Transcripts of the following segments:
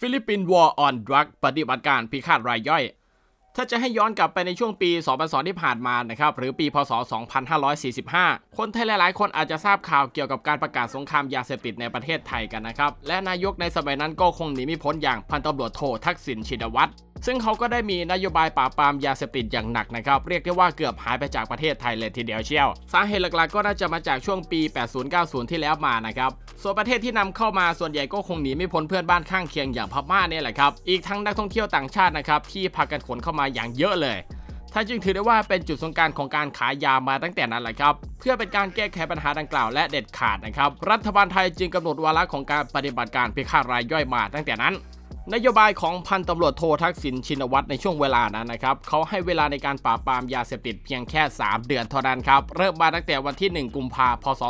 ฟิลิปปินส์วอร์ ออน ดรักปฏิบัติการ พิฆาตรายย่อย ถ้าจะให้ย้อนกลับไปในช่วงปี2002ที่ผ่านมานะครับหรือปีพศ 2545 คนไทยหลาย ๆ คนอาจจะทราบข่าวเกี่ยวกับการประกาศสงครามยาเสพติดในประเทศไทยกันนะครับ และนายกในสมัยนั้นก็คงหนีไม่พ้นอย่างพันตำรวจโททักษิณชินวัตรซึ่งเขาก็ได้มีนโยบายปราบปรามยาเสพติดอย่างหนักนะครับเรียกได้ว่าเกือบหายไปจากประเทศไทยเลยทีเดียวเชียวสาเหตุหลักๆก็น่าจะมาจากช่วงปี 80-90 ที่แล้วมานะครับส่วนประเทศที่นำเข้ามาส่วนใหญ่ก็คงหนีไม่พ้นเพื่อนบ้านข้างเคียงอย่างพม่าเนี่ยแหละครับอีกทั้งนักท่องเที่ยวต่างชาตินะครับที่พากันขนเข้ามาอย่างเยอะเลยท่านจึงถือได้ว่าเป็นจุดสงการของการขายยามาตั้งแต่นั้นแหละครับเพื่อเป็นการแก้ไขปัญหาดังกล่าวและเด็ดขาดนะครับรัฐบาลไทยจึงกำหนดวาระของการปฏิบัติการพิฆาตรายย่อยมา ตั้งแต่นั้นนโยบายของพันตำรวจโททักษิณชินวัตรในช่วงเวลานั้นนะครับเขาให้เวลาในการปราบปรามยาเสพติดเพียงแค่ 3 เดือนเท่านั้นครับเริ่มมาตั้งแต่วันที่ 1 กุมภาพศ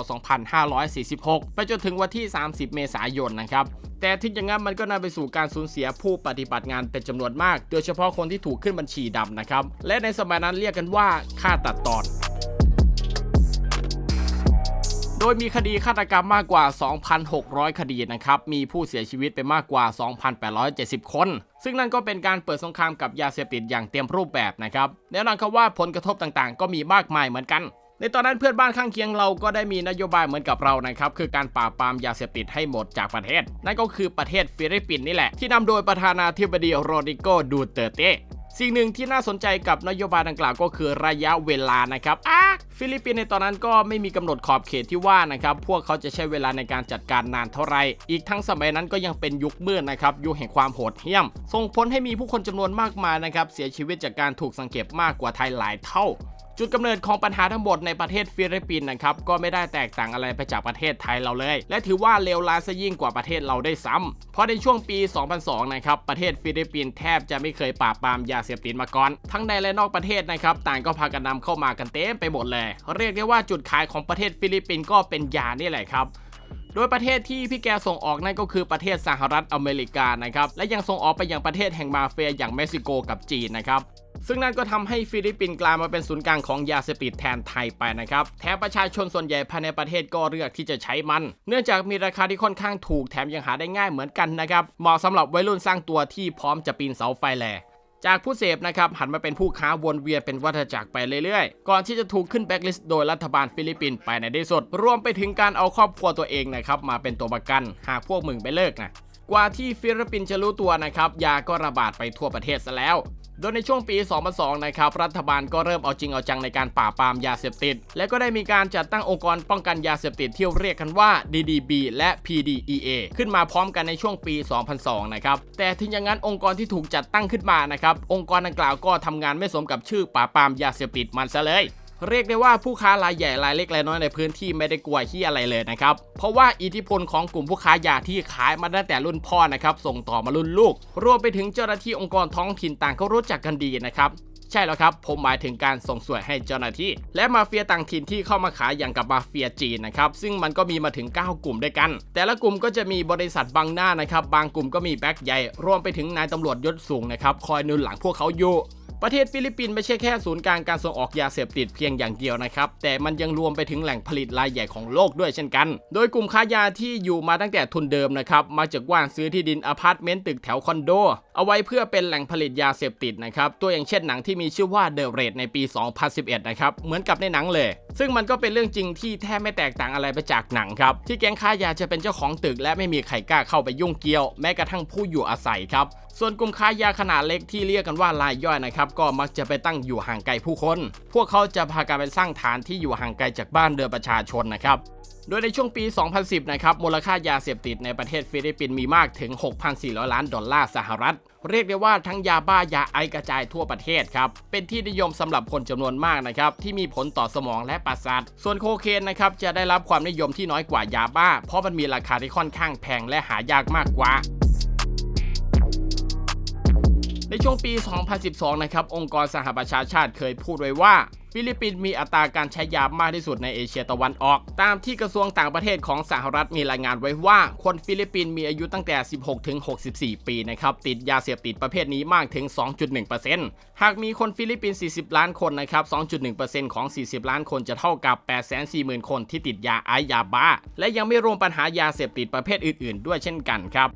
2546 ไปจนถึงวันที่ 30 เมษายนนะครับ แต่ทิ้งอย่างนั้นมันก็นำไปสู่การสูญเสียผู้ปฏิบัติงานเป็นจำนวนมาก โดยเฉพาะคนที่ถูกขึ้นบัญชีดำนะครับและในสมัยนั้นเรียกกันว่าค่าตัดตอนดยมีคดีฆาตกรรมมากกว่า 2,600 คดีนะครับ มีผู้เสียชีวิตไปมากกว่า 2,870 คน ซึ่งนั่นก็เป็นการเปิดสงครามกับยาเสพติดอย่างเต็มรูปแบบนะครับ แน่นอนครับว่าผลกระทบต่างๆ ก็มีมากมายเหมือนกัน ในตอนนั้นเพื่อนบ้านข้างเคียง เราก็ได้มีนโยบายเหมือนกับเรานะครับ คือการปราบปรามยาเสพติดให้หมดจากประเทศ นั่นก็คือประเทศฟิลิปปินส์นี่แหละที่นำโดยประธานาธิบดีโรดิโกดูเตเต้สิ่งหนึ่งที่น่าสนใจกับนโยบายดังกล่าวก็คือระยะเวลานะครับอ่ะฟิลิปปินส์ในตอนนั้นก็ไม่มีกำหนดขอบเขตที่ว่านะครับพวกเขาจะใช้เวลาในการจัดการนานเท่าไรอีกทั้งสมัยนั้นก็ยังเป็นยุคมืดนะครับยุคแห่งความโหดเหี้ยม ส่งผลให้มีผู้คนจำนวนมากมายนะครับเสียชีวิตจากการถูกสังเกตมากกว่าไทยหลายเท่าจุดกำเนิดของปัญหาทั้งหมด ในประเทศฟิลิปปินส์นะครับก็ไม่ได้แตกต่างอะไรไปจากประเทศไทยเราเลย และถือว่าเลวร้ายซะยิ่งกว่าประเทศเราได้ซ้ำ เพราะในช่วงปี 2002 นะครับประเทศฟิลิปปินส์แทบจะไม่เคยปราบปรามยาเสพติดมาก่อน ทั้งในและนอกประเทศนะครับต่างก็พากันนาเข้ามากันเต็มไปหมดเลย เรียกได้ว่าจุดขายของประเทศฟิลิปปินส์ก็เป็นยานี่แหละครับโดยประเทศที่พี่แกส่งออก นั่นก็คือประเทศสหรัฐอเมริกานะครับและยังส่งออกไปยังประเทศแห่งมาเฟียอย่างเม็กซิโกกับจีนนะครับซึ่งนั่นก็ทำให้ฟิลิปปินส์กลายมาเป็นศูนย์กลางของยาเสพติดแทนไทยไปนะครับแถมประชาชนส่วนใหญ่ภายในประเทศก็เลือกที่จะใช้มัน เนื่องจากมีราคาที่ค่อนข้างถูกแถมยังหาได้ง่ายเหมือนกันนะครับเหมาะสำหรับวัยรุ่นสร้างตัวที่พร้อมจะปีนเสาไฟแหล่จากผู้เสพนะครับหันมาเป็นผู้ค้าวนเวียนเป็นวัฏจักรไปเรื่อยๆ ก่อนที่จะถูกขึ้นแบ็กลิสต์โดยรัฐบาลฟิลิปปินส์ไปในที่สุดรวมไปถึงการเอาครอบครัวตัวเองนะครับมาเป็นตัวประกันหากพวกมึงไปเลิกนะกว่าที่ฟิลิปปินส์จะรู้ตัวนะครับยาก็ระบาดไปทั่วประเทศซะแล้วโดยในช่วงปี 2002 นะครับ รัฐบาลก็เริ่มเอาจริงเอาจังในการปราบปรามยาเสพติด และก็ได้มีการจัดตั้งองค์กรป้องกันยาเสพติดที่เรียกกันว่า DDB และ PDEA ขึ้นมาพร้อมกันในช่วงปี 2002 นะครับ แต่ถึงอย่างนั้นองค์กรที่ถูกจัดตั้งขึ้นมานะครับ องค์กรดังกล่าวก็ทำงานไม่สมกับชื่อปราบปรามยาเสพติดมันซะเลยเรียกได้ว่าผู้ค้ารายใหญ่รายเล็กรายน้อยในพื้นที่ไม่ได้กลัวที่อะไรเลยนะครับเพราะว่าอิทธิพลของกลุ่มผู้ค้ายาที่ขายมาตั้งแต่รุ่นพ่อนะครับส่งต่อมารุ่นลูกรวมไปถึงเจ้าหน้าที่องค์กรท้องถิ่นต่างก็รู้จักกันดีนะครับใช่แล้วครับผมหมายถึงการส่งสวยให้เจ้าหน้าที่ และมาเฟียต่างถิ่นที่เข้ามาขายอย่างกับมาเฟียจีนนะครับซึ่งมันก็มีมาถึง 9กลุ่มด้วยกันแต่ละกลุ่มก็จะมีบริษัทบางหน้านะครับบางกลุ่มก็มีแบ็คใหญ่รวมไปถึงนายตำรวจยศสูงนะครับคอยนุนหลังพวกเขาอยู่ประเทศฟิลิปปินส์ไม่ใช่แค่ศูนย์กลางการส่งออกยาเสพติดเพียงอย่างเดียวนะครับแต่มันยังรวมไปถึงแหล่งผลิตรายใหญ่ของโลกด้วยเช่นกัน โดยกลุ่มค้ายาที่อยู่มาตั้งแต่ทุนเดิมนะครับมาจากว่านซื้อที่ดินอพาร์ตเมนต์ตึกแถวคอนโด เอาไว้เพื่อเป็นแหล่งผลิตยาเสพติดนะครับตัวอย่างเช่นหนังที่มีชื่อว่าเดอะเรดในปี 2011 นะครับเหมือนกับในหนังเลยซึ่งมันก็เป็นเรื่องจริงที่แทบไม่แตกต่างอะไรไปจากหนังครับ ที่แก๊งค้ายาจะเป็นเจ้าของตึก และไม่มีใครกล้าเข้าไปยุ่งเกี่ยว แม้กระทั่งผู้อยู่อาศัยครับ ส่วนกลุ่มค้ายาขนาดเล็กที่เรียกกันว่า รายย่อยนะครับ ก็มักจะไปตั้งอยู่ห่างไกลผู้คนพวกเขาจะพากันไปสร้างฐานที่อยู่ห่างไกลจากบ้านเดือนประชาชนนะครับโดยในช่วงปี 2010 นะครับมูลค่ายาเสพติดในประเทศฟิลิปปินส์มีมากถึง 6,400 ล้านดอลลาร์สหรัฐ เรียกได้ว่าทั้งยาบ้ายาไอกระจายทั่วประเทศครับ เป็นที่นิยมสำหรับคนจำนวนมากนะครับ ที่มีผลต่อสมองและประสาทส่วนโคเคนนะครับ จะได้รับความนิยมที่น้อยกว่ายาบ้า เพราะมันมีราคาที่ค่อนข้างแพงและหายากมากกว่าในช่วงปี 2012 นะครับองค์กรสหประชาชาติเคยพูดไว้ว่า ฟิลิปปินส์มีอัตราการใช้ยามากที่สุดในเอเชียตะวันออก ตามที่กระทรวงต่างประเทศของสหรัฐมีรายงานไว้ว่าคนฟิลิปปินส์มีอายุตั้งแต่ 16 ถึง 64 ปีนะครับติดยาเสพติดประเภทนี้มากถึง 2.1%หากมีคนฟิลิปปินส์ 40 ล้านคนนะครับ 2.1%ของ 40 ล้านคนจะเท่ากับ840,000 คนที่ติดยาไอยาบ้าและยังไม่รวมปัญหายาเสพติดประเภทอื่น ๆ ด้วยเช่นกันครับ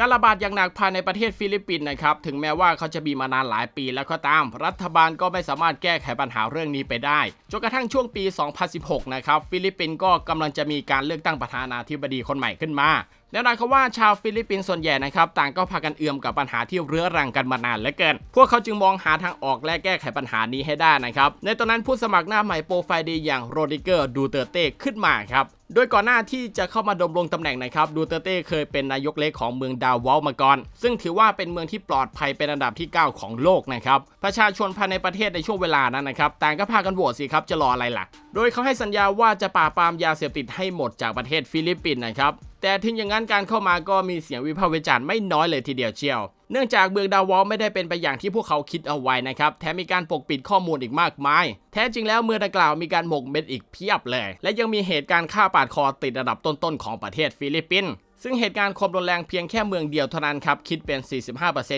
การระบาดอย่างหนักภายในประเทศฟิลิปปินส์นะครับถึงแม้ว่าเขาจะมีมานานหลายปีแล้วก็ตาม รัฐบาลก็ไม่สามารถแก้ไขปัญหาเรื่องนี้ไปได้จนกระทั่งช่วงปี 2016 นะครับ ฟิลิปปินส์ก็กำลังจะมีการเลือกตั้งประธานาธิบดีคนใหม่ขึ้นมาแน่นอนเขาว่าชาวฟิลิปปินส์ส่วนใหญ่นะครับ ต่างก็พากันเอื่อมกับปัญหาที่เรื้อรังกันมานานเหลือเกิน พวกเขาจึงมองหาทางออกและแก้ไขปัญหานี้ให้ได้นะครับ ในตอนนั้นผู้สมัครหน้าใหม่โปรไฟล์ดีอย่างโรดิเกอร์ดูเตเต้ขึ้นมาครับ โดยก่อนหน้าที่จะเข้ามาดมรงตำแหน่งนะครับดูเตเต้เคยเป็นนายกเล็กของเมืองดาวเวลมาก่อน ซึ่งถือว่าเป็นเมืองที่ปลอดภัยเป็นอันดับที่ 9 ของโลกนะครับ ประชาชนภายในประเทศในช่วงเวลานั้นนะครับต่างก็พากันโหวตสิครับจะรออะไรล่ะ โดยเขาให้สัญญาว่าจะปราบปรามยาเสพติดให้หมดจากประเทศฟิลิปปินส์นะครับแต่ถึงอย่างนั้นการเข้ามาก็มีเสียงวิพากษ์วิจารณ์ไม่น้อยเลยทีเดียวเชียว เนื่องจากเมืองดาวอลไม่ได้เป็นไปอย่างที่พวกเขาคิดเอาไว้นะครับ แถมมีการปกปิดข้อมูลอีกมากมาย แท้จริงแล้วเมืองดังกล่าวมีการหมกเม็ดอีกเพียบเลยและยังมีเหตุการณ์ฆ่าปาดคอติดระดับต้นๆของประเทศฟิลิปปินส์ ซึ่งเหตุการณ์ความรุนแรงเพียงแค่เมืองเดียวเท่านั้นครับ คิดเป็น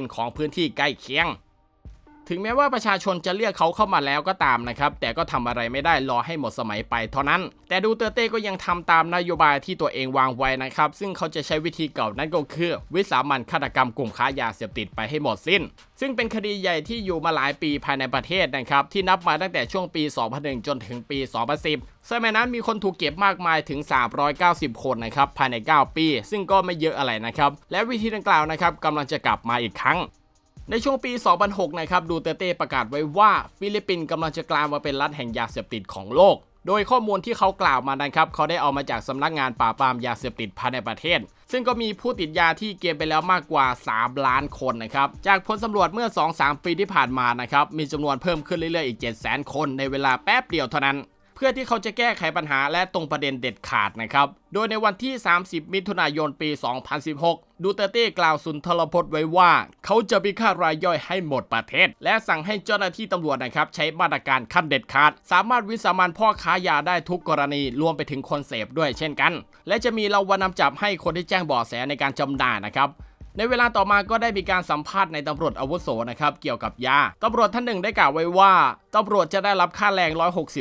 45%ของพื้นที่ใกล้เคียงถึงแม้ว่าประชาชนจะเลือกเขาเข้ามาแล้วก็ตามนะครับแต่ก็ทำอะไรไม่ได้รอให้หมดสมัยไปเท่านั้น แต่ดูเตอร์เต้ก็ยังทำตามนโยบายที่ตัวเองวางไว้นะครับ ซึ่งเขาจะใช้วิธีเก่านั่นก็คือ วิสามันฆาตกรรมกลุ่มค้ายาเสพติดไปให้หมดสิ้น ซึ่งเป็นคดีใหญ่ที่อยู่มาหลายปีภายในประเทศนะครับที่นับมาตั้งแต่ช่วงปี 2001 จนถึงปี 2010 สมัยนั้นมีคนถูกเก็บมากมายถึง 390 คนนะครับภายใน 9 ปี ซึ่งก็ไม่เยอะอะไรนะครับและวิธีดังกล่าวนะครับกำลังจะกลับมาอีกครั้งในช่วงปี 2006นะครับ ดูเตเต้ประกาศไว้ว่า ฟิลิปปินส์กำลังจะกลายมาเป็นรัฐแห่งยาเสพติดของโลก โดยข้อมูลที่เขากล่าวมานั้นครับ เขาได้เอามาจากสำนักงานปราบปรามยาเสพติดภายในประเทศ ซึ่งก็มีผู้ติดยาที่เกณฑ์ไปแล้วมากกว่า 3 ล้านคนนะครับ จากผลสำรวจเมื่อ 2-3ปีที่ผ่านมานะครับ มีจำนวนเพิ่มขึ้นเรื่อยๆอีก7 0 0 0 0 0คน ในเวลาแป๊บเดียวเท่านั้นพื่อที่เขาจะแก้ไขปัญหาและตรงประเด็นเด็ดขาดนะครับ โดยในวันที่ 30 มิถุนายนปี 2016 ดูเตเต้กล่าวสุนทรพจน์ไว้ว่า เขาจะพิฆาตรายย่อยให้หมดประเทศ และสั่งให้เจ้าหน้าที่ตำรวจนะครับ ใช้มาตรการขั้นเด็ดขาดสามารถวิสามันพ่อค้ายาได้ทุกกรณีรวมไปถึงคนเสพด้วยเช่นกัน และจะมีรางวัลนำจับให้คนที่แจ้งบ่อแสในการจำหน่ายนะครับในเวลาต่อมาก็ได้มีการสัมภาษณ์ในตำรวจอาวุโสนะครับ เกี่ยวกับยาตำรวจท่านหนึ่งได้กล่าวไว้ว่า ตำรวจจะได้รับค่าแรง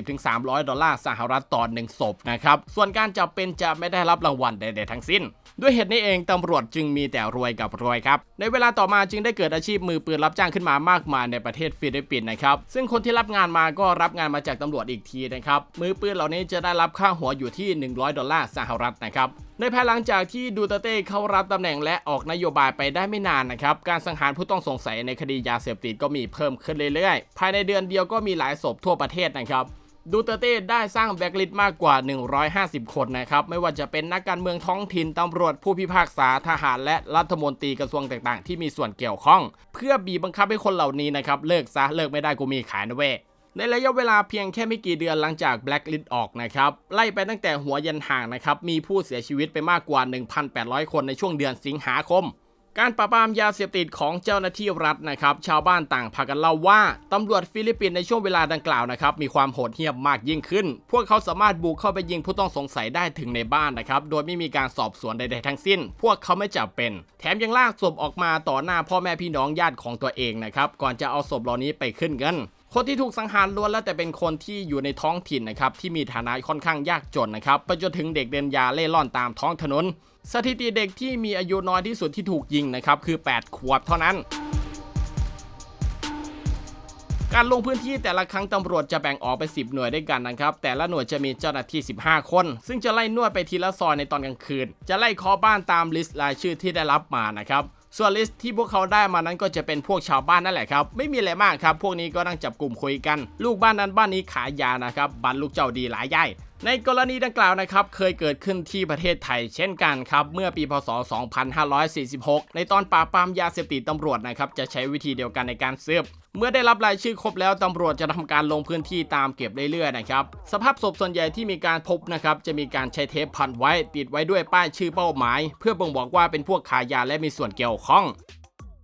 160-300 ดอลลาร์สหรัฐต่อหนึ่งศพนะครับ ส่วนการจับเป็นจะไม่ได้รับรางวัลใดๆทั้งสิ้น ด้วยเหตุนี้เองตำรวจจึงมีแต่รวยกับรวยครับ ในเวลาต่อมาจึงได้เกิดอาชีพมือปืนรับจ้างขึ้นมามากมายในประเทศฟิลิปปินส์นะครับ ซึ่งคนที่รับงานมาก็รับงานมาจากตำรวจอีกทีนะครับ มือปืนเหล่านี้จะได้รับค่าหัวอยู่ที่ 100 ดอลลาร์สหรัฐนะครับในภายหลังจากที่ดูเตเต้เข้ารับตำแหน่งและออกนโยบายไปได้ไม่นานนะครับ การสังหารผู้ต้องสงสัยในคดียาเสพติดก็มีเพิ่มขึ้นเรื่อยๆ ภายในเดือนเดียวก็มีหลายศพทั่วประเทศนะครับ ดูเตเต้ได้สร้างแบ็กลิสต์มากกว่า 150 คนนะครับ ไม่ว่าจะเป็นนักการเมืองท้องถิ่นตำรวจผู้พิพากษาทหารและรัฐมนตรีกระทรวงต่างๆ ที่มีส่วนเกี่ยวข้อง เพื่อบีบบังคับให้คนเหล่านี้นะครับเลิกซะเลิกไม่ได้กูมีขายนะเว้ในระยะเวลาเพียงแค่ไม่กี่เดือนหลังจาก Blacklist ออกนะครับไล่ไปตั้งแต่หัวยันห่างนะครับมีผู้เสียชีวิตไปมากกว่า 1,800 คนในช่วงเดือนสิงหาคม การปราบปรามยาเสพติดของเจ้าหน้าที่รัฐนะครับชาวบ้านต่างพากันเล่าว่า ตำรวจฟิลิปปินส์ในช่วงเวลาดังกล่าวนะครับมีความโหดเหี้ยมมากยิ่งขึ้น พวกเขาสามารถบุกเข้าไปยิงผู้ต้องสงสัยได้ถึงในบ้านนะครับโดยไม่มีการสอบสวนใดๆ ทั้งสิ้น พวกเขาไม่จับเป็น แถมยังลากศพออกมาต่อหน้าพ่อแม่พี่น้องญาติของตัวเองนะครับก่อนจะเอาศพเหล่านี้ไปขึ้นเงินคนที่ถูกสังหารล้วนแล้วแต่เป็นคนที่อยู่ในท้องถิ่นนะครับที่มีฐานะค่อนข้างยากจนนะครับไปจนถึงเด็กเดินยาเล่ร่อนตามท้องถนน สถิติเด็กที่มีอายุน้อยที่สุดที่ถูกยิงนะครับคือ 8 ขวบเท่านั้น การลงพื้นที่แต่ละครั้งตำรวจจะแบ่งออกไป 10 หน่วยด้วยกันนะครับ แต่ละหน่วยจะมีเจ้าหน้าที่ 15 คน ซึ่งจะไล่นวดไปทีละซอยในตอนกลางคืน จะไล่เคาะบ้านตามลิสต์รายชื่อที่ได้รับมานะครับส่วนลิสต์ที่พวกเขาได้มานั้นก็จะเป็นพวกชาวบ้านนั่นแหละครับ ไม่มีอะไรมากครับ พวกนี้ก็นั่งจับกลุ่มคุยกัน ลูกบ้านนั้นบ้านนี้ขายยานะครับ บันลูกเจ้าดีหลายย่ายในกรณีดังกล่าวนะครับเคยเกิดขึ้นที่ประเทศไทยเช่นกันครับเมื่อปีพศ2546 ในตอนปราบปรามยาเสพติดตำรวจนะครับจะใช้วิธีเดียวกันในการสืบเมื่อได้รับรายชื่อครบแล้วตำรวจจะทำการลงพื้นที่ตามเก็บเรื่อยๆนะครับสภาพศพส่วนใหญ่ที่มีการพบนะครับจะมีการใช้เทปพันไว้ติดไว้ด้วยป้ายชื่อเป้าหมาย เพื่อบ่งบอกว่าเป็นพวกขายยาและมีส่วนเกี่ยวข้อง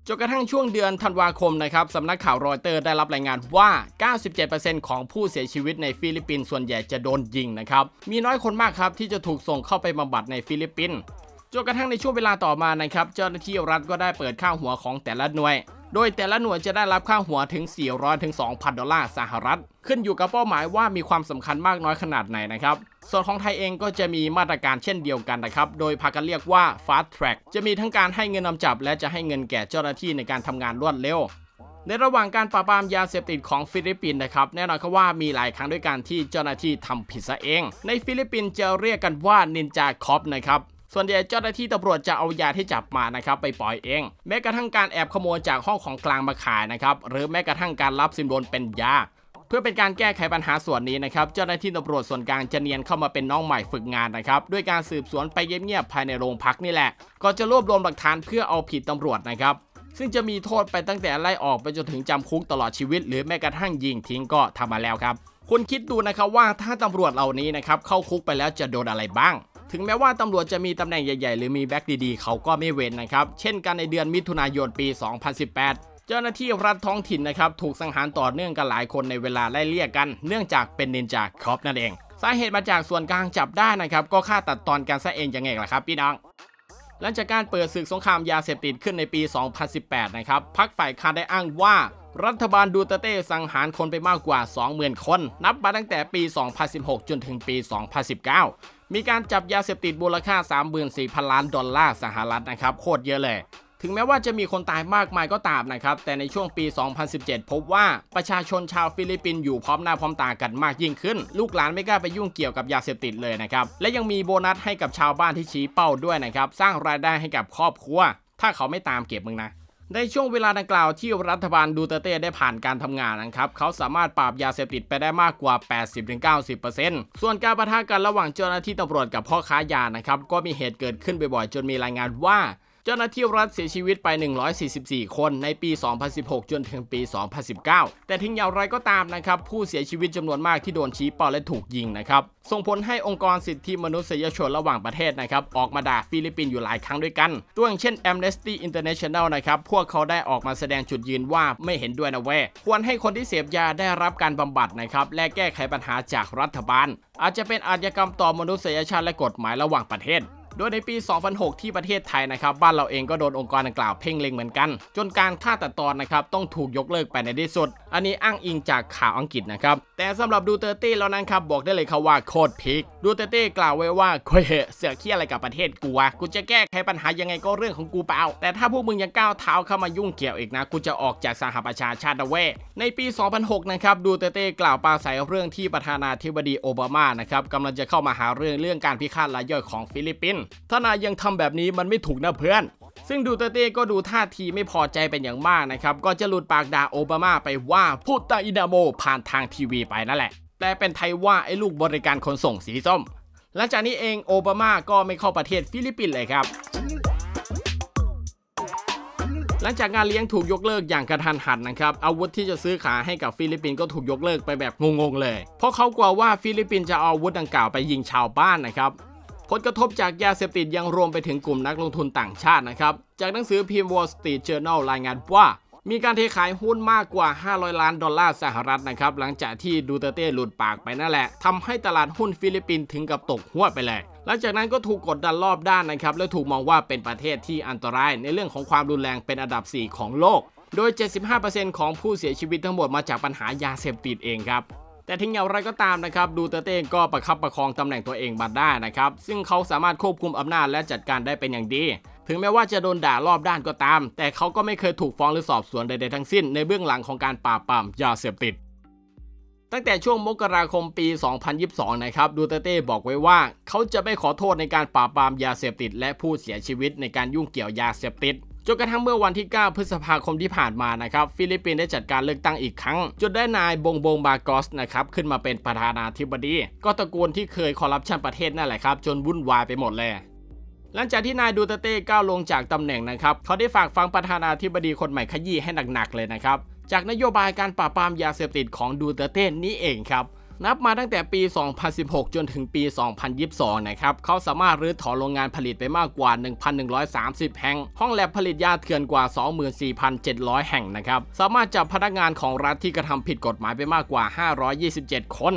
จนกระทั่งช่วงเดือนธันวาคมนะครับสำนักข่าวรอยเตอร์ได้รับรายงานว่า 97%ของผู้เสียชีวิตในฟิลิปปินส่วนใหญ่จะโดนยิงนะครับมีน้อยคนมากครับที่จะถูกส่งเข้าไปบำบัดในฟิลิปปินส์จนกระทั่งในช่วงเวลาต่อมานะครับ เจ้าหน้าที่รัฐก็ได้เปิดข้าหัวของแต่ละหน่วย โดยแต่ละหน่วยจะได้รับค่าหัวถึง 400-2,000 ดอลลาร์สหรัฐขึ้นอยู่กับเป้าหมายว่ามีความสำคัญมากน้อยขนาดไหนนะครับส่วนของไทยเองก็จะมีมาตรการเช่นเดียวกันนะครับ โดยพากันเรียกว่า Fast Track จะมีทั้งการให้เงินนำจับ และจะให้เงินแก่เจ้าหน้าที่ในการทำงานรวดเร็ว ในระหว่างการปราบปรามยาเสพติดของฟิลิปปินส์นะครับ แน่นอนครับว่ามีหลายครั้งด้วยการที่เจ้าหน้าที่ทำผิดซะเอง ในฟิลิปปินส์จะเรียกกันว่านินจาคอปนะครับ ส่วนใหญ่เจ้าหน้าที่ตำรวจจะเอายาที่จับมานะครับไปปล่อยเอง แม้กระทั่งการแอบขโมยจากห้องของกลางมาขายนะครับ หรือแม้กระทั่งการรับสินบนเป็นยาเพื่อเป็นการแก้ไขปัญหาส่วนนี้นะครับเจ้าหน้าที่ตำรวจส่วนกลางจะเนียนเข้ามาเป็นน้องใหม่ฝึกงานนะครับด้วยการสืบสวนไปเงียบๆภายในโรงพักนี่แหละ ก็จะรวบรวมหลักฐานเพื่อเอาผิดตำรวจนะครับซึ่งจะมีโทษไปตั้งแต่ไล่ออกไปจนถึงจำคุกตลอดชีวิตหรือแม้กระทั่งยิงทิ้งก็ทำมาแล้วครับคุณคิดดูนะครับว่าถ้าตำรวจเหล่านี้นะครับเข้าคุกไปแล้วจะโดนอะไรบ้าง ถึงแม้ว่าตำรวจจะมีตำแหน่งใหญ่ๆหรือมีแบ็กดีๆเขาก็ไม่เว้นนะครับเช่นกันในเดือนมิถุนายนปี 2018เจ้าหน้าที่รัฐท้องถิ่นนะครับถูกสังหารต่อเนื่องกันหลายคนในเวลาไล่เลี่ยกัน เนื่องจากเป็นนินจาคอปนั่นเอง สาเหตุมาจากส่วนกลางจับได้นะครับ ก็ฆ่าตัดตอนกันซะเองอย่างไงล่ะครับ พี่น้องหลังจากการเปิดศึกสงครามยาเสพติดขึ้นในปี 2018 นะครับพักฝ่ายค้านได้อ้างว่ารัฐบาลดูเตเต้สังหารคนไปมากกว่า 20,000 คน นับมาตั้งแต่ปี 2016 จนถึงปี 2019 มีการจับยาเสพติดมูลค่า 34,000ล้านดอลลาร์สหรัฐนะครับ โคตรเยอะเลยถึงแม้ว่าจะมีคนตายมากมายก็ตามนะครับ แต่ในช่วงปี 2017 พบว่า ประชาชนชาวฟิลิปปินส์อยู่พร้อมหน้าพร้อมตากันมากยิ่งขึ้น ลูกหลานไม่กล้าไปยุ่งเกี่ยวกับยาเสพติดเลยนะครับ และยังมีโบนัสให้กับชาวบ้านที่ชี้เป้าด้วยนะครับ สร้างรายได้ให้กับครอบครัว ถ้าเขาไม่ตามเก็บมึงนะ ในช่วงเวลาดังกล่าวที่รัฐบาลดูเตเต้ได้ผ่านการทำงานนะครับ เขาสามารถปราบยาเสพติดไปได้มากกว่า 80-90%ส่วนการประทะกันระหว่างเจ้าหน้าที่ตำรวจกับพ่อค้ายานะครับ ก็มีเหตุเกิดขึ้นบ่อยๆ จนมีรายงานว่าเจ้าหน้าที่รัฐเสียชีวิตไป 144 คนในปี 2016 จนถึงปี 2019 แต่ทิ้งอย่างไรก็ตามนะครับ ผู้เสียชีวิตจำนวนมากที่โดนชี้เป้าและถูกยิงนะครับ ส่งผลให้องค์กรสิทธิมนุษยชนระหว่างประเทศนะครับออกมาด่าฟิลิปปินส์อยู่หลายครั้งด้วยกัน ตัวอย่างเช่น Amnesty International นะครับพวกเขาได้ออกมาแสดงจุดยืนว่าไม่เห็นด้วยนะแวควรให้คนที่เสพยาได้รับการบำบัดนะครับและแก้ไขปัญหาจากรัฐบาลอาจจะเป็นอาชญากรรมต่อมนุษยชาติและกฎหมายระหว่างประเทศโดยในปี 2006 ที่ประเทศไทยนะครับบ้านเราเองก็โดนองค์กรดังกล่าวเพ่งเล็งเหมือนกัน จนการฆ่าตัดตอนนะครับต้องถูกยกเลิกไปในที่สุด อันนี้อ้างอิงจากข่าวอังกฤษนะครับ แต่สำหรับดูเตอร์ตี้แล้วนั้นครับบอกได้เลยครับว่า โคตรพิกดูเตอร์ตี้กล่าวไว้ว่าโคเฮเสือขี้อะไรกับประเทศกูวะกูจะแก้ไขปัญหายังไงก็เรื่องของกูเปล่าแต่ถ้าพวกมึงยังก้าวเท้าเข้ามายุ่งเกี่ยวอีกนะกูจะออกจากสหประชาชาติเว้ในปี 2006 นะครับดูเตอรเต้กล่าวปราศัยเรื่องที่ประธานาธิบดีโอบามานะครับกำลังจะเข้ามาหาเรื่องเรื่องการพิฆาตรายย่อยของฟิลิปปินสถ้านายยังทำแบบนี้มันไม่ถูกนะเพื่อน ซึ่งดูเต้ก็ดูท่าทีไม่พอใจเป็นอย่างมากนะครับ ก็จะหลุดปากด่าโอบามาไปว่า พูดตาอินาโมผ่านทางทีวีไปนั่นแหละ แต่เป็นไทยว่าไอ้ลูกบริการขนส่งสีส้ม หลังจากนี้เองโอบามาก็ไม่เข้าประเทศฟิลิปปินส์เลยครับ หลังจากงานเลี้ยงถูกยกเลิกอย่างกระทันหันนะครับ อาวุธที่จะซื้อขาให้กับฟิลิปปินส์ก็ถูกยกเลิกไปแบบงงๆเลย เพราะเขากลัวว่าฟิลิปปินส์จะเอาอาวุธดังกล่าวไปยิงชาวบ้านนะครับผลกระทบจากยาเสพติดยังรวมไปถึงกลุ่มนักลงทุนต่างชาตินะครับ จากหนังสือพิมพ์ Wall Street Journal รายงานว่า มีการเทขายหุ้นมากกว่า 500 ล้านดอลลาร์สหรัฐนะครับหลังจากที่ดูเตเต้หลุดปากไปนั่นแหละทำให้ตลาดหุ้นฟิลิปปินส์ถึงกับตกหัวไปเลยหลังจากนั้นก็ถูกกดดันรอบด้านนะครับและถูกมองว่าเป็นประเทศที่อันตราย ในเรื่องของความรุนแรงเป็นอันดับ 4 ของโลก โดย 75%ของผู้เสียชีวิตทั้งหมดมาจากปัญหายาเสพติดเองครับแต่ทิ้งอย่างไรก็ตามนะครับ ดูเตเต้ก็ประคับประคองตำแหน่งตัวเองมาได้นะครับ ซึ่งเขาสามารถควบคุมอำนาจและจัดการได้เป็นอย่างดี ถึงแม้ว่าจะโดนด่ารอบด้านก็ตาม แต่เขาก็ไม่เคยถูกฟ้องหรือสอบสวนใดๆทั้งสิ้นในเบื้องหลังของการปราบปรามยาเสพติด ตั้งแต่ช่วงมกราคมปี 2022นะครับดูเตเต้บอกไว้ว่า เขาจะไม่ขอโทษในการปราบปรามยาเสพติด และผู้เสียชีวิตในการยุ่งเกี่ยวยาเสพติดจนกระทั่งเมื่อวันที่ 9 พฤษภาคมที่ผ่านมานะครับ ฟิลิปปินส์ได้จัดการเลือกตั้งอีกครั้ง จนได้นายบงบงบากอสนะครับ ขึ้นมาเป็นประธานาธิบดี ก็ตระกูลที่เคยคอร์รัปชันประเทศนั่นแหละครับ จนวุ่นวายไปหมดเลยหลังจากที่นายดูเตเต้ก้าวลงจากตำแหน่งนะครับเขาได้ฝากฟังประธานาธิบดีคนใหม่ขยี้ให้หนักๆเลยนะครับจากนโยบายการปราบปรามยาเสพติดของดูเตเต้นี้เองครับนับมาตั้งแต่ปี 2016 จนถึงปี 2022 นะครับ เขาสามารถรื้อถอนโรงงานผลิตไปมากกว่า 1,130 แห่ง ห้องแลบผลิตยาเถื่อนกว่า 24,700 แห่งนะครับ สามารถจับพนักงานของรัฐที่กระทำผิดกฎหมายไปมากกว่า 527 คน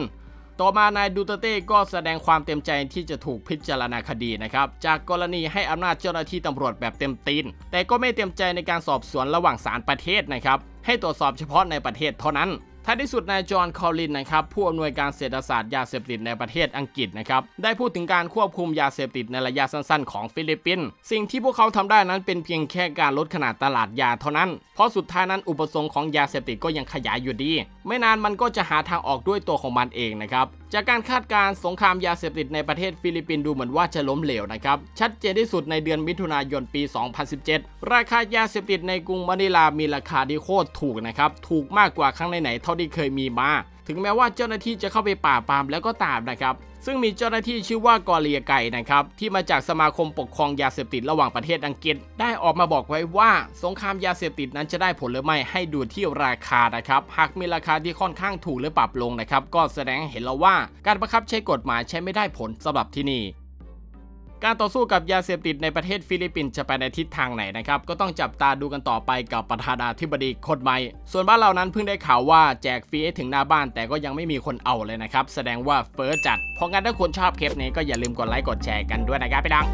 ต่อมา นายดูเตเต้ก็แสดงความเต็มใจที่จะถูกพิจารณาคดีนะครับ จากกรณีให้อำนาจเจ้าหน้าที่ตำรวจแบบเต็มตีน แต่ก็ไม่เต็มใจในการสอบสวนระหว่างสารประเทศนะครับ ให้ตรวจสอบเฉพาะในประเทศเท่านั้นท้ายที่สุดนายจอห์นคอลิน นะครับ ผู้อำนวยการเศรษฐศาสตร์ยาเสพติดในประเทศอังกฤษนะครับ ได้พูดถึงการควบคุมยาเสพติดในระยะสั้นๆ ของฟิลิปปินส์ สิ่งที่พวกเขาทำได้นั้นเป็นเพียงแค่การลดขนาดตลาดยาเท่านั้น เพราะสุดท้ายนั้นอุปสงค์ของยาเสพติดก็ยังขยายอยู่ดี ไม่นานมันก็จะหาทางออกด้วยตัวของมันเองนะครับจากการคาดการณ์สงครามยาเสพติดในประเทศฟิลิปปินส์ดูเหมือนว่าจะล้มเหลวนะครับ ชัดเจนที่สุดในเดือนมิถุนายนปี 2017 ราคายาเสพติดในกรุงมะนิลามีราคาที่โคตรถูกนะครับถูกมากกว่าครั้งไหนๆเท่าที่เคยมีมาถึงแม้ว่าเจ้าหน้าที่จะเข้าไปป่าปามแล้วก็ตามนะครับ ซึ่งมีเจ้าหน้าที่ชื่อว่ากอเลียไก่นะครับที่มาจากสมาคมปกครองยาเสพติดระหว่างประเทศอังกฤษ ได้ออกมาบอกไว้ว่า สงครามยาเสพติดนั้นจะได้ผลหรือไม่ให้ดูที่ราคานะครับ หากมีราคาที่ค่อนข้างถูกหรือปรับลงนะครับก็แสดงเห็นแล้วว่าการบังคับใช้กฎหมายใช้ไม่ได้ผลสำหรับที่นี่การต่อสู้กับยาเสพติดในประเทศฟิลิปปินส์จะไปในทิศทางไหนนะครับ ก็ต้องจับตาดูกันต่อไปกับประธานาธิบดีคนใหม่ส่วนบ้านเรานั้นเพิ่งได้ข่าวว่าแจกฟรีถึงหน้าบ้านแต่ก็ยังไม่มีคนเอาเลยนะครับ แสดงว่าเฟอร์จัด เพราะงั้นถ้าคนชอบคลิปนี้ก็อย่าลืมกดไลค์กดแชร์กันด้วยนะครับพี่ดัง